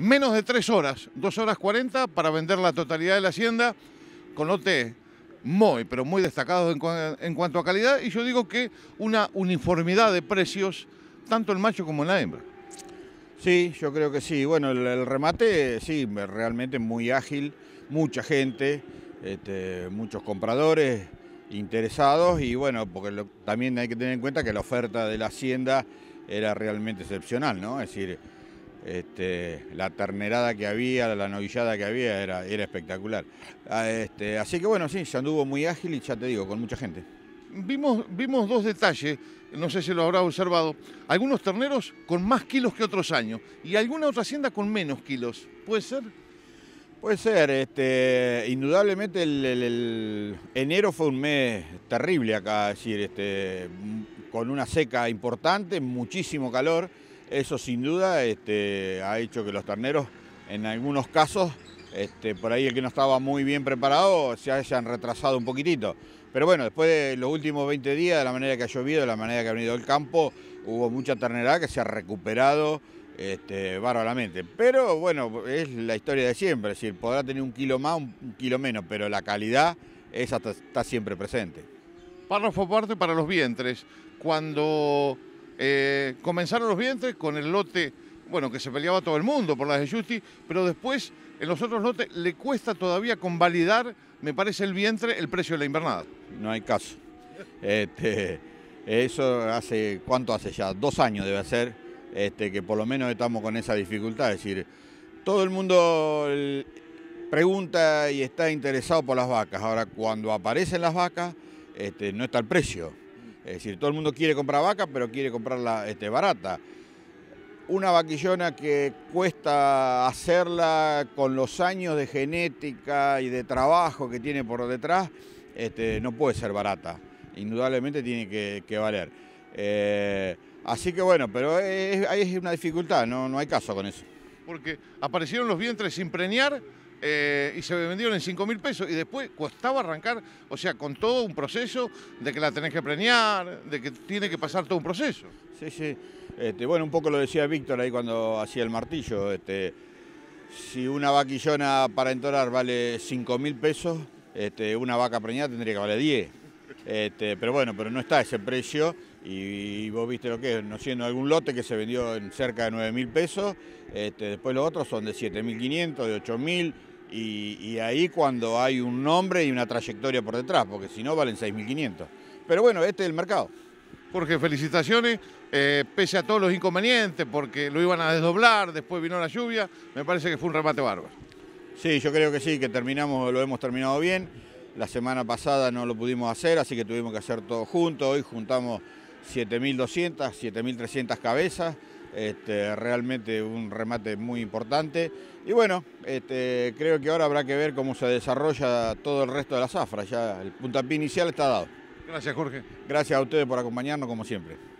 menos de tres horas, dos horas 40 para vender la totalidad de la hacienda con lote muy, pero muy destacados en, cuanto a calidad y yo digo que una uniformidad de precios, tanto el macho como en la hembra. Sí, yo creo que sí. Bueno, el, remate sí, realmente muy ágil, mucha gente, este, muchos compradores interesados y bueno, porque también hay que tener en cuenta que la oferta de la hacienda era realmente excepcional, ¿no? Es decir, este, la ternerada que había, la novillada que había, era, espectacular. Ah, este, así que bueno, sí, se anduvo muy ágil y ya te digo, con mucha gente. Vimos, vimos dos detalles, no sé si lo habrá observado, algunos terneros con más kilos que otros años y alguna otra hacienda con menos kilos, ¿puede ser? Puede ser, este, indudablemente enero fue un mes terrible acá, decir, con una seca importante, muchísimo calor eso sin duda este, ha hecho que los terneros, en algunos casos, este, por ahí el que no estaba muy bien preparado, se hayan retrasado un poquitito. Pero bueno, después de los últimos 20 días, de la manera que ha llovido, de la manera que ha venido el campo, hubo mucha ternera que se ha recuperado este, bárbaramente. Pero bueno, es la historia de siempre, si podrá tener un kilo más, un kilo menos, pero la calidad esa está siempre presente. Párrafo parte para los vientres. Cuando eh, comenzaron los vientres con el lote, bueno, que se peleaba todo el mundo por las de Justi, pero después en los otros lotes le cuesta todavía convalidar, me parece, el vientre, el precio de la invernada. No hay caso. Este, eso hace, ¿cuánto hace ya? Dos años debe ser, este, que por lo menos estamos con esa dificultad. Es decir, todo el mundo pregunta y está interesado por las vacas. Ahora, cuando aparecen las vacas, este, no está el precio. Es decir, todo el mundo quiere comprar vaca, pero quiere comprarla este, barata. Una vaquillona que cuesta hacerla con los años de genética y de trabajo que tiene por detrás, este, no puede ser barata. Indudablemente tiene que, valer. Eh, así que bueno, pero ahí es una dificultad, no, no hay caso con eso. Porque aparecieron los vientres sin preñar, eh, y se vendieron en 5 mil pesos y después costaba arrancar, o sea, con todo un proceso de que la tenés que premiar, de que tiene que pasar todo un proceso. Sí, sí. Este, bueno, un poco lo decía Víctor ahí cuando hacía el martillo. Este, si una vaquillona para entorar vale 5 mil pesos, este, una vaca preñada tendría que valer 10. Este, pero bueno, pero no está ese precio y vos viste lo que es, no siendo algún lote que se vendió en cerca de 9 mil pesos, después los otros son de 7.500, de 8.000, y, ahí cuando hay un nombre y una trayectoria por detrás, porque si no valen 6.500. Pero bueno, este es el mercado. Jorge, felicitaciones, eh, pese a todos los inconvenientes, porque lo iban a desdoblar, después vino la lluvia, me parece que fue un remate bárbaro. Sí, yo creo que sí, que terminamos, lo hemos terminado bien. La semana pasada no lo pudimos hacer, así que tuvimos que hacer todo junto. Hoy juntamos 7.200, 7.300 cabezas. Este, realmente un remate muy importante. Y bueno, este, creo que ahora habrá que ver cómo se desarrolla todo el resto de la zafra. Ya el puntapié inicial está dado. Gracias, Jorge. Gracias a ustedes por acompañarnos, como siempre.